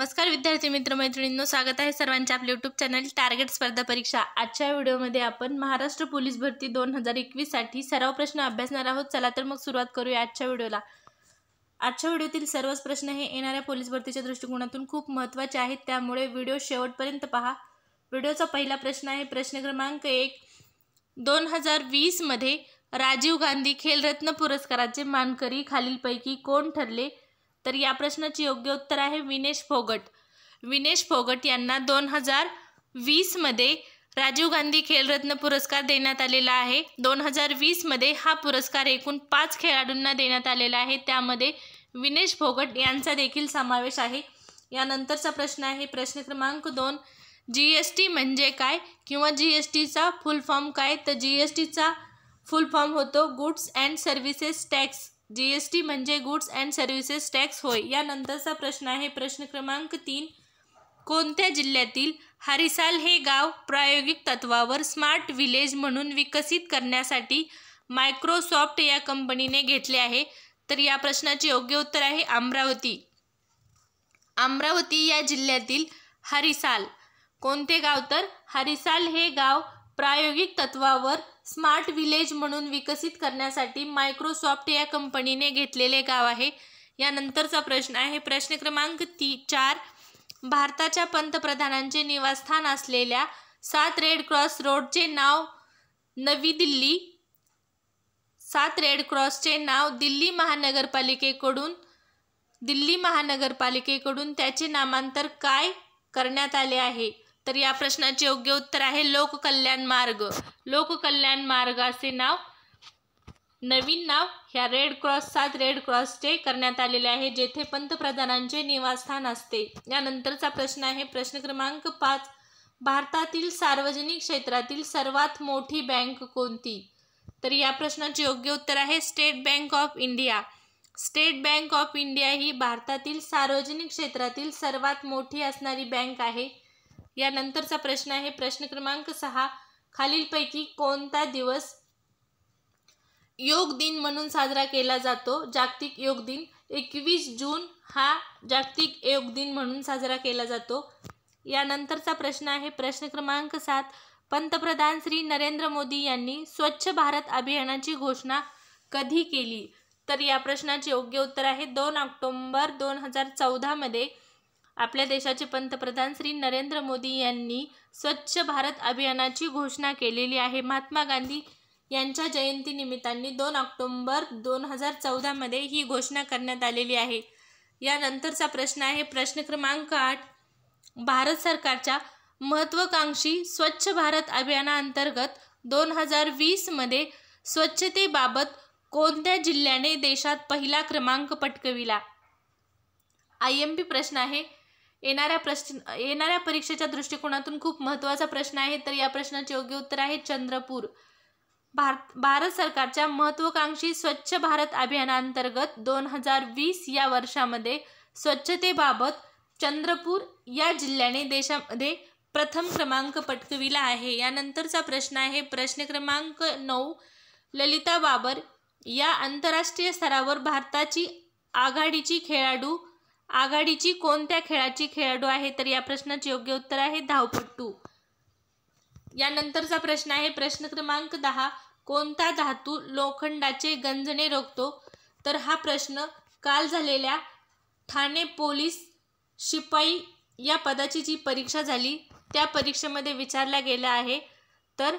नमस्कार विद्यार्थी मित्र मैत्रिणींनो स्वागत आहे सर्वांच्या आपले यूट्यूब चॅनल टार्गेट स्पर्धा परीक्षा आजच्या व्हिडिओमध्ये आपण महाराष्ट्र पोलीस भरती दोन हजार एकवीससाठी सर्व प्रश्न अभ्यासणार आहोत चला तर मग सुरुवात करूया आजच्या व्हिडिओला आजच्या व्हिडिओतील सर्वच प्रश्न हे येणाऱ्या पोलीस भरतीच्या दृष्टिकोनातून खूप महत्त्वाचे आहेत त्यामुळे व्हिडिओ शेवटपर्यंत पहा व्हिडिओचा पहिला प्रश्न आहे प्रश्न क्रमांक एक दोन हजार वीसमध्ये राजीव गांधी खेलरत्न पुरस्काराचे मानकरी खालीलपैकी कोण ठरले तर या प्रश्नाचे योग्य उत्तर आहे विनेश फोगट विनेश फोगट यांना दोन हजार वीसमध्ये राजीव गांधी खेलरत्न पुरस्कार देण्यात आलेला आहे दोन हजार वीसमध्ये हा पुरस्कार एकूण पाच खेळाडूंना देण्यात आलेला आहे त्यामध्ये विनेश फोगट यांचा देखील समावेश आहे यानंतरचा प्रश्न आहे प्रश्न क्रमांक दोन जी एस टी म्हणजे काय किंवा जी एस टीचा फुल फॉर्म काय तर जी एस टीचा फुल फॉर्म होतो goods and services tax GST म्हणजे गुड्स अँड सर्व्हिसेस टॅक्स होय यानंतरचा प्रश्न आहे प्रश्न क्रमांक तीन कोणत्या जिल्ह्यातील हरिसाल हे गाव प्रायोगिक तत्वावर स्मार्ट विलेज म्हणून विकसित करण्यासाठी मायक्रोसॉफ्ट या कंपनीने घेतले आहे तर या प्रश्नाचे योग्य उत्तर आहे अमरावती अमरावती या जिल्ह्यातील हरिसाल कोणते गाव तर हरिसाल हे गाव प्रायोगिक तत्वावर स्मार्ट विलेज म्हणून विकसित करण्यासाठी मायक्रोसॉफ्ट या कंपनीने घेतलेले गाव आहे यानंतरचा प्रश्न आहे प्रश्न क्रमांक ती चार भारताच्या पंतप्रधानांचे निवासस्थान असलेल्या सात रेड क्रॉस रोडचे नाव नवी दिल्ली सात रेड क्रॉसचे नाव दिल्ली महानगरपालिकेकडून दिल्ली महानगरपालिकेकडून त्याचे नामांतर काय करण्यात आले आहे तर या प्रश्नाचे योग्य उत्तर आहे लोककल्याण मार्ग लोककल्याण मार्ग असे नाव नवीन नाव ह्या रेड क्रॉस सात रेड क्रॉसचे करण्यात आलेले आहे जेथे पंतप्रधानांचे निवासस्थान असते यानंतरचा प्रश्न आहे प्रश्न क्रमांक पाच भारतातील सार्वजनिक क्षेत्रातील सर्वात मोठी बँक कोणती तर या प्रश्नाचे योग्य उत्तर आहे State Bank of India State Bank of India ही भारतातील सार्वजनिक क्षेत्रातील सर्वात मोठी असणारी बँक आहे यानंतरचा प्रश्न आहे प्रश्न क्रमांक सहा खालीलपैकी कोणता दिवस योग दिन म्हणून साजरा केला जातो जागतिक योग दिन एकवीस जून हा जागतिक योग दिन म्हणून साजरा केला जातो यानंतरचा प्रश्न आहे प्रश्न क्रमांक सात पंतप्रधान श्री नरेंद्र मोदी यांनी स्वच्छ भारत अभियानाची घोषणा कधी केली तर या प्रश्नाचे योग्य उत्तर आहे दोन ऑक्टोंबर दोन हजार चौदामध्ये आपल्या देशाचे पंतप्रधान श्री नरेंद्र मोदी यांनी स्वच्छ भारत अभियानाची घोषणा केलेली आहे महात्मा गांधी यांच्या जयंतीनिमित्ताने दोन ऑक्टोंबर दोन हजार चौदामध्ये ही घोषणा करण्यात आलेली आहे यानंतरचा प्रश्न आहे प्रश्न क्रमांक आठ भारत सरकारच्या महत्त्वाकांक्षी स्वच्छ भारत अभियानाअंतर्गत दोन हजार वीसमध्ये स्वच्छतेबाबत कोणत्या जिल्ह्याने देशात पहिला क्रमांक पटकविला आय एम पी प्रश्न आहे येणाऱ्या प्रश्न येणाऱ्या परीक्षेच्या दृष्टिकोनातून खूप महत्त्वाचा प्रश्न आहे तर या प्रश्नाचे योग्य उत्तर आहे चंद्रपूर भारत भारत सरकारच्या महत्त्वाकांक्षी स्वच्छ भारत अभियानांतर्गत दोन हजार वीस या वर्षामध्ये स्वच्छतेबाबत चंद्रपूर या जिल्ह्याने देशामध्ये प्रथम क्रमांक पटकविला आहे यानंतरचा प्रश्न आहे प्रश्न क्रमांक नऊ ललिता बाबर या आंतरराष्ट्रीय स्तरावर भारताची आघाडीची खेळाडू आघाडीची कोणत्या खेळाची खेळाडू आहे तर या प्रश्नाचे योग्य उत्तर आहे धावपट्टू यानंतरचा प्रश्न आहे प्रश्न क्रमांक दहा कोणता धातू लोखंडाचे गंजणे रोखतो तर हा प्रश्न काल झालेल्या ठाणे पोलीस शिपाई या पदाची जी परीक्षा झाली त्या परीक्षेमध्ये विचारला गेला आहे तर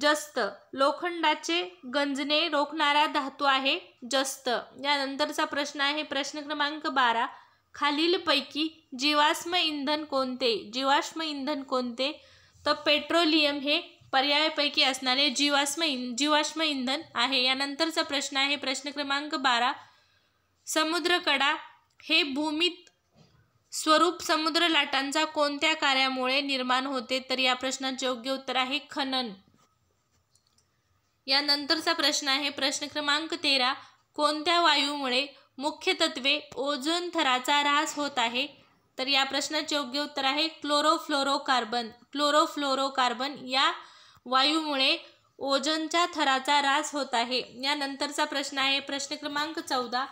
जस्त लोखंडाचे गंजणे रोखणारा धातू आहे जस्त यानंतरचा प्रश्न आहे प्रश्न क्रमांक बारा खालीलपैकी जीवाश्म इंधन कोणते जीवाश्म इंधन कोणते तर पेट्रोलियम हे पर्यायापैकी असणारे जीवाश्म इन जीवाश्म इंधन आहे यानंतरचा प्रश्न आहे प्रश्न क्रमांक बारा समुद्रकडा हे भूमीत स्वरूप समुद्र लाटांचा कोणत्या कार्यामुळे निर्माण होते तर या प्रश्नाचे योग्य उत्तर आहे खनन यानंतरचा प्रश्न आहे प्रश्न क्रमांक तेरा कोणत्या वायूमुळे मुख्य तत्वे ओझोन थराचा ऱ्हास होत आहे तर या प्रश्नाचे योग्य उत्तर आहे क्लोरोफ्लोरोकार्बन क्लोरोफ्लोरोकार्बन या वायूमुळे ओझोनच्या थराचा ऱ्हास होत आहे यानंतरचा प्रश्न आहे प्रश्न क्रमांक चौदा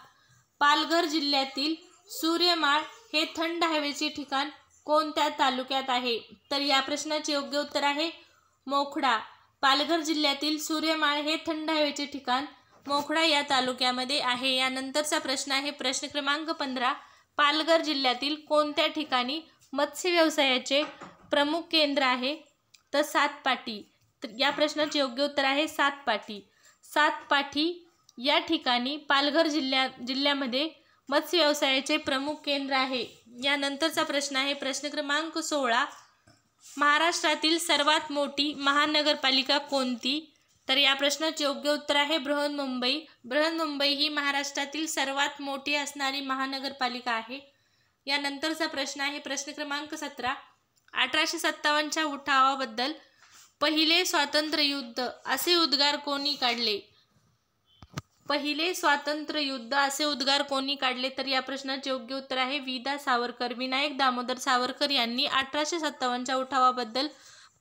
पालघर जिल्ह्यातील सूर्यमाळ हे थंड हवेचे ठिकाण कोणत्या तालुक्यात आहे तर या प्रश्नाचे योग्य उत्तर आहे मोखडा पालघर जिल्ह्यातील सूर्यमाळ हे थंड हवेचे ठिकाण मोखडा या तालुक्यामध्ये आहे यानंतरचा प्रश्न आहे प्रश्न क्रमांक पंधरा पालघर जिल्ह्यातील कोणत्या ठिकाणी मत्स्य व्यवसायाचे प्रमुख केंद्र आहे तर सातपाटी या प्रश्नाचे योग्य उत्तर आहे सातपाटी सातपाठी या ठिकाणी पालघर जिल्ह्या जिल्ह्यामध्ये मत्स्य व्यवसायाचे प्रमुख केंद्र आहे यानंतरचा प्रश्न आहे प्रश्न क्रमांक सोळा महाराष्ट्रातील सर्वात मोठी महानगरपालिका कोणती तर या प्रश्नाचे योग्य उत्तर आहे बृहन्मुंबई बृहन्मुंबई ही महाराष्ट्रातील सर्वात मोठी असणारी महानगरपालिका आहे यानंतरचा प्रश्न आहे प्रश्न क्रमांक सतरा अठराशे सत्तावन्नच्या उठावाबद्दल पहिले स्वातंत्र्य युद्ध असे उद्गार कोणी काढले पहिले स्वातंत्र्य युद्ध असे उद्गार कोणी काढले तर या प्रश्नाचे योग्य उत्तर आहे विदा सावरकर विनायक दामोदर सावरकर यांनी अठराशे सत्तावन्नच्या उठावाबद्दल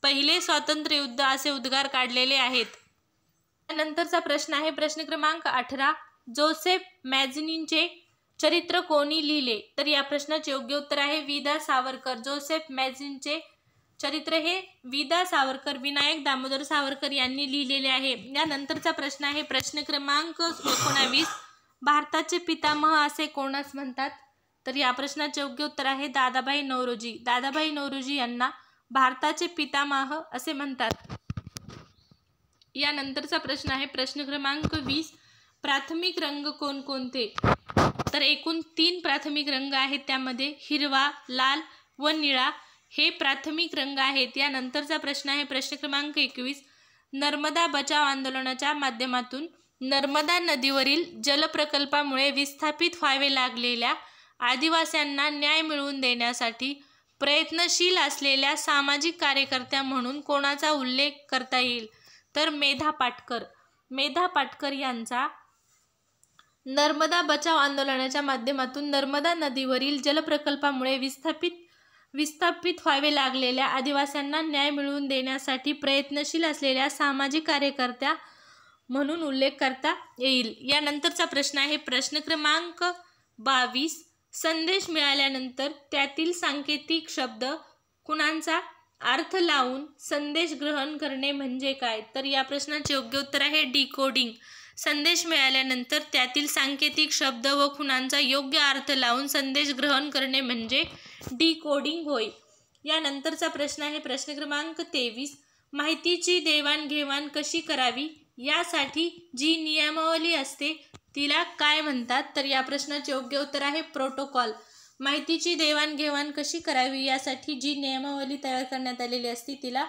पहिले स्वातंत्र्य युद्ध असे उद्गार काढलेले आहेत नंतरचा प्रश्न आहे प्रश्न क्रमांक अठरा जोसेफ मॅझिनींचे चरित्र कोणी लिहिले तर या प्रश्नाचे योग्य उत्तर आहे विदा सावरकर जोसेफ मॅझिनचे चरित्र हे विदा सावरकर विनायक दामोदर सावरकर यांनी लिहिलेले आहे यानंतरचा प्रश्न आहे प्रश्न क्रमांक एकोणावीस भारताचे पितामह असे कोणास म्हणतात तर या प्रश्नाचे योग्य उत्तर आहे दादाभाई नौरोजी दादाभाई नौरोजी यांना भारताचे पितामह असे म्हणतात यानंतरचा प्रश्न आहे प्रश्न क्रमांक वीस प्राथमिक रंग कोणकोणते तर एकूण तीन प्राथमिक रंग आहेत त्यामध्ये हिरवा लाल व निळा हे प्राथमिक रंग आहेत यानंतरचा प्रश्न आहे प्रश्न क्रमांक एकवीस नर्मदा बचाव आंदोलनाच्या माध्यमातून नर्मदा नदीवरील जलप्रकल्पामुळे विस्थापित व्हावे लागलेल्या आदिवास्यांना न्याय मिळवून देण्यासाठी प्रयत्नशील असलेल्या सामाजिक कार्यकर्त्या म्हणून कोणाचा उल्लेख करता येईल तर मेधा पाटकर मेधा पाटकर यांचा नर्मदा बचाव आंदोलनाच्या माध्यमातून नर्मदा नदीवरील जलप्रकल्पामुळे विस्थापित विस्थापित व्हावे लागलेल्या आदिवासींना न्याय मिळवून देण्यासाठी प्रयत्नशील असलेल्या सामाजिक कार्यकर्त्या म्हणून उल्लेख करता येईल यानंतरचा प्रश्न आहे प्रश्न क्रमांक बावीस संदेश मिळाल्यानंतर त्यातील सांकेतिक शब्द कुणांचा अर्थ लावून संदेश ग्रहण करणे म्हणजे काय तर या प्रश्नाचे योग्य उत्तर आहे डिकोडिंग संदेश मिळाल्यानंतर त्यातील सांकेतिक शब्द व खुणांचा योग्य अर्थ लावून संदेश ग्रहण करणे म्हणजे डिकोडिंग होय यानंतरचा प्रश्न आहे प्रश्न क्रमांक तेवीस माहितीची देवाणघेवाण कशी करावी यासाठी जी नियमावली असते तिला काय म्हणतात तर या प्रश्नाचे योग्य उत्तर आहे प्रोटोकॉल माहितीची देवाणघेवाण कशी करावी यासाठी जी नियमावली तयार करण्यात आलेली असते तिला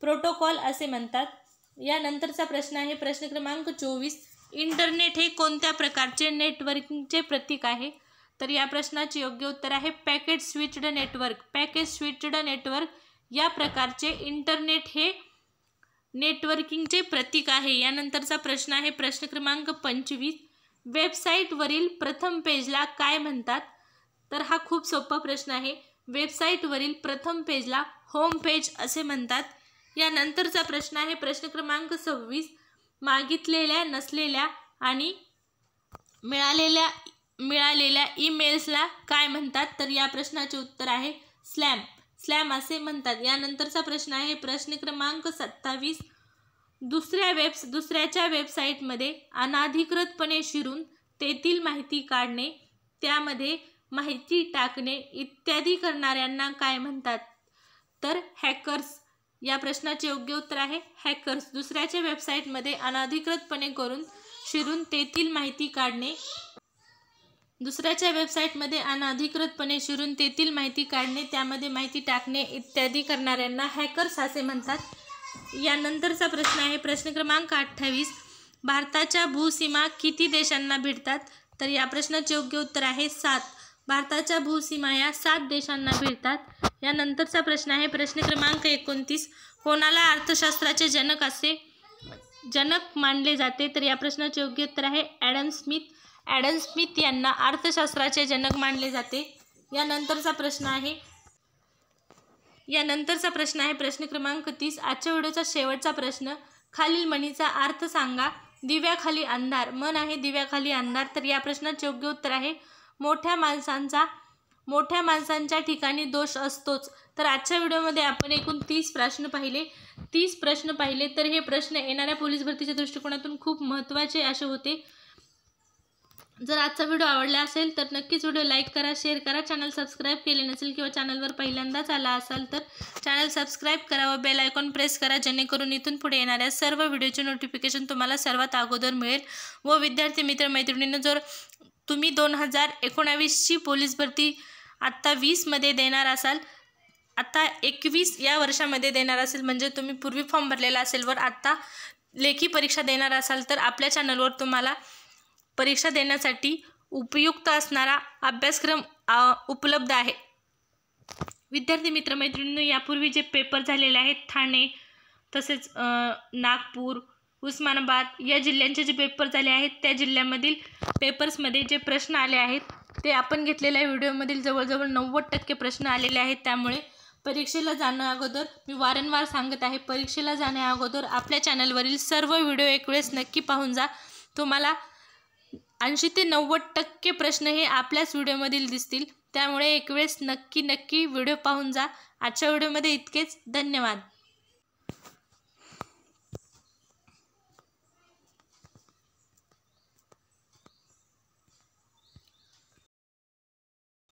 प्रोटोकॉल असे म्हणतात यानंतरचा प्रश्न आहे प्रश्न क्रमांक चोवीस इंटरनेट हे कोणत्या प्रकारचे नेटवर्किंगचे प्रतीक आहे तर या प्रश्नाचे योग्य उत्तर आहे packet switched network package switched network या प्रकारचे इंटरनेट हे नेटवर्किंगचे प्रतीक आहे यानंतरचा प्रश्न आहे प्रश्न क्रमांक पंचवीस वेबसाईटवरील प्रथम पेजला काय म्हणतात तर हा खूप सोपा प्रश्न आहे वेबसाईटवरील प्रथम पेजला होम पेज असे म्हणतात यानंतरचा प्रश्न आहे प्रश्न क्रमांक सव्वीस मागितलेल्या नसलेल्या आणि मिळालेल्या मिळालेल्या ईमेल्सला काय म्हणतात तर या प्रश्नाचे उत्तर आहे स्लॅम स्लॅम असे म्हणतात यानंतरचा प्रश्न आहे प्रश्न क्रमांक सत्तावीस दुसऱ्या वेब्स दुसऱ्याच्या वेबसाईटमध्ये अनाधिकृतपणे शिरून तेथील माहिती काढणे त्यामध्ये माहिती टाकणे इत्यादी करणाऱ्यांना काय म्हणतात तर हॅकर्स या प्रश्नाचे योग्य उत्तर आहे हॅकर्स दुसऱ्याच्या वेबसाईटमध्ये अनाधिकृतपणे करून शिरून तेथील माहिती काढणे दुसऱ्याच्या वेबसाईटमध्ये अनाधिकृतपणे शिरून तेथील माहिती काढणे त्यामध्ये माहिती टाकणे इत्यादी करणाऱ्यांना हॅकर्स असे म्हणतात यानंतरचा प्रश्न आहे प्रश्न क्रमांक अठ्ठावीस भारताच्या भूसीमा किती देशांना भिडतात तर या प्रश्नाचे योग्य उत्तर आहे सात भारताच्या भूसीमा या सात देशांना भिडतात यानंतरचा प्रश्न आहे प्रश्न क्रमांक एकोणतीस कोणाला अर्थशास्त्राचे जनक असे जनक मानले जाते तर या प्रश्नाचे योग्य उत्तर आहे ॲडम स्मिथ ॲडम स्मिथ यांना अर्थशास्त्राचे जनक मानले जाते यानंतरचा प्रश्न आहे यानंतरचा प्रश्न आहे प्रश्न क्रमांक तीस आजच्या व्हिडिओचा शेवटचा प्रश्न खालील मणीचा अर्थ सांगा दिव्याखाली अंधार मन आहे दिव्याखाली अंधार तर या प्रश्नाचे योग्य उत्तर आहे मोठ्या माणसांचा मोठ्या माणसांच्या ठिकाणी दोष असतोच तर आजच्या व्हिडिओमध्ये आपण एकूण तीस प्रश्न पाहिले तीस प्रश्न पाहिले तर हे प्रश्न येणाऱ्या पोलीस भरतीच्या दृष्टिकोनातून खूप महत्त्वाचे असे होते जर आजचा व्हिडिओ आवडला असेल तर नक्कीच व्हिडिओ लाईक करा शेअर करा चॅनल सबस्क्राईब केले नसेल किंवा चॅनलवर पहिल्यांदाच आला असाल तर चॅनल सबस्क्राईब करा व बेल आयकॉन प्रेस करा जेणेकरून इथून पुढे येणाऱ्या सर्व व्हिडिओचे नोटिफिकेशन तुम्हाला सर्वात अगोदर मिळेल व विद्यार्थी मित्र मैत्रिणींना जर तुम्ही दोन हजार एकोणावीसची पोलीस भरती आत्ता वीसमध्ये देणार असाल आत्ता एकवीस या वर्षामध्ये देणार असेल म्हणजे तुम्ही पूर्वी फॉर्म भरलेला असेल वर आत्ता लेखी परीक्षा देणार असाल तर आपल्या चॅनलवर तुम्हाला परीक्षा देण्यासाठी उपयुक्त असणारा अभ्यासक्रम उपलब्ध आहे विद्यार्थी मित्रमैत्रिणींनी यापूर्वी जे पेपर झालेले आहेत ठाणे तसेच नागपूर उस्मानाबाद या जिल्ह्यांचे जे पेपर झाले आहेत त्या जिल्ह्यामधील पेपर्समध्ये जे प्रश्न आले आहेत ते आपण घेतलेल्या व्हिडिओमधील जवळजवळ नव्वद टक्के प्रश्न आलेले आहेत त्यामुळे परीक्षेला जाण्या अगोदर मी वारंवार सांगत आहे परीक्षेला जाण्या अगोदर आपल्या चॅनलवरील सर्व व्हिडिओ एक वेळेस नक्की पाहून जा तुम्हाला ऐंशी ते नव्वद टक्के प्रश्न हे आपल्याच व्हिडिओमधील दिसतील त्यामुळे एक वेळेस नक्की नक्की व्हिडिओ पाहून जा आजच्या व्हिडिओमध्ये इतकेच धन्यवाद